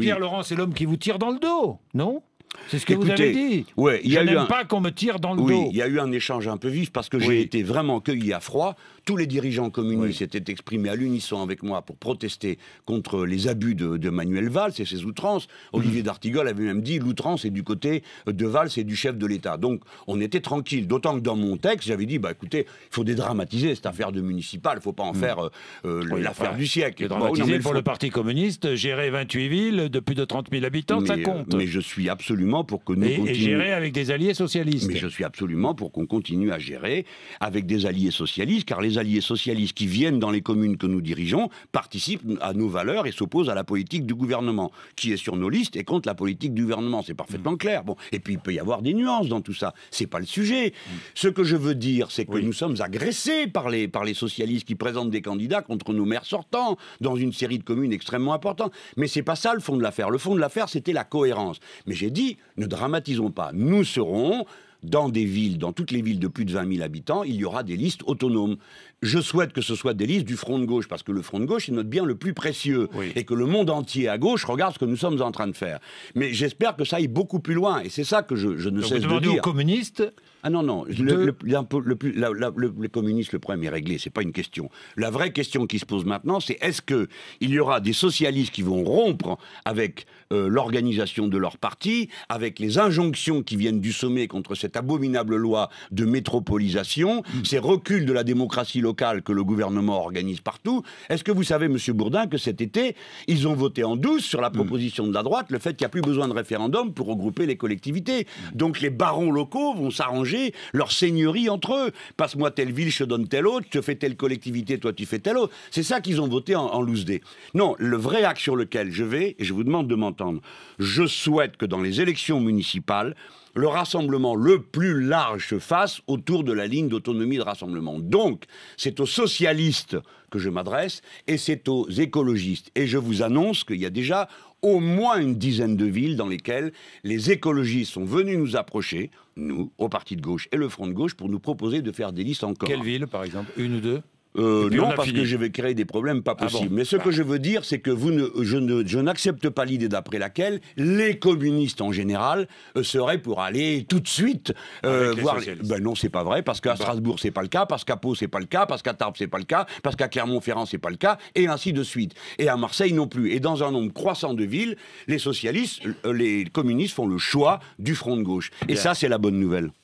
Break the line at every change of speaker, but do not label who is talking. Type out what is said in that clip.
Pierre Laurent, c'est l'homme qui vous tire dans le dos, non c'est ce que vous avez dit. Ouais, il y a pas qu'on me tire dans le oui, Il y a eu un échange un peu vif parce que j'ai été vraiment cueilli à froid. Tous les dirigeants communistes étaient exprimés à l'unisson avec moi pour protester contre les abus de, Manuel Valls et ses outrances. Mmh. Olivier D'Artigol avait même dit l'outrance est du côté de Valls et du chef de l'État. Donc on était tranquille. D'autant que dans mon texte, j'avais dit bah écoutez, il faut dédramatiser cette affaire de municipal. Il ne faut pas en mmh. faire euh, euh, l'affaire du siècle. Dramatiser pour le Parti communiste, gérer 28 villes de plus de 30 000 habitants, ça euh, compte. Mais je suis absolument pour que nous continuions. Et gérer avec des alliés socialistes. Mais je suis absolument pour qu'on continue à gérer avec des alliés socialistes, car les alliés socialistes qui viennent dans les communes que nous dirigeons participent à nos valeurs et s'opposent à la politique du gouvernement, qui est sur nos listes et contre la politique du gouvernement. C'est parfaitement mm. clair. Bon, et puis il peut y avoir des nuances dans tout ça. C'est pas le sujet. Mm. Ce que je veux dire, c'est que nous sommes agressés par les, par les socialistes qui présentent des candidats contre nos maires sortants dans une série de communes extrêmement importantes. Mais c'est pas ça le fond de l'affaire. Le fond de l'affaire, c'était la cohérence. Mais j'ai dit, ne dramatisons pas, nous serons dans des villes, dans toutes les villes de plus de 20 000 habitants, il y aura des listes autonomes. Je souhaite que ce soit des listes du front de gauche, parce que le front de gauche est notre bien le plus précieux, et que le monde entier à gauche regarde ce que nous sommes en train de faire. Mais j'espère que ça aille beaucoup plus loin, et c'est ça que je, ne sais cesse de aux communistes ah non, non. Le, le, plus, le, problème est réglé, c'est pas une question. La vraie question qui se pose maintenant, c'est est-ce qu'il y aura des socialistes qui vont rompre avec euh, l'organisation de leur parti, avec les injonctions qui viennent du sommet contre cette abominable loi de métropolisation, mm. ces reculs de la démocratie locale que le gouvernement organise partout Est-ce que vous savez, Monsieur Bourdin, que cet été, ils ont voté en douce sur la mm. proposition de la droite le fait qu'il n'y a plus besoin de référendum pour regrouper les collectivités. Mm. Donc les barons locaux vont s'arranger leur seigneurie entre eux. Passe-moi telle ville, je te donne telle autre, je fais telle collectivité, toi tu fais telle autre. C'est ça qu'ils ont voté en, en loose Non, le vrai acte sur lequel je vais, et je vous demande de m'entendre, je souhaite que dans les élections municipales, le rassemblement le plus large se fasse autour de la ligne d'autonomie de rassemblement. Donc, c'est aux socialistes que je m'adresse et c'est aux écologistes. Et je vous annonce qu'il y a déjà au moins une dizaine de villes dans lesquelles les écologistes sont venus nous approcher, nous, au Parti de gauche et le Front de gauche, pour nous proposer de faire des listes encore. Quelle ville, par exemple Une ou deux euh, non, parce que je vais créer des problèmes pas ah possibles. Mais ce que ah. je veux dire, c'est que vous ne, je, ne, je n'accepte pas l'idée d'après laquelle les communistes en général euh, seraient pour aller tout de suite euh, voir. ben non, c'est pas vrai, parce qu'à bah. Strasbourg c'est pas le cas, parce qu'à Pau c'est pas le cas, parce qu'à Tarbes c'est pas le cas, parce qu'à Clermont-Ferrand c'est pas le cas, et ainsi de suite. Et à Marseille non plus. Et dans un nombre croissant de villes, les socialistes, les communistes font le choix du front de gauche. Et ça, c'est la bonne nouvelle.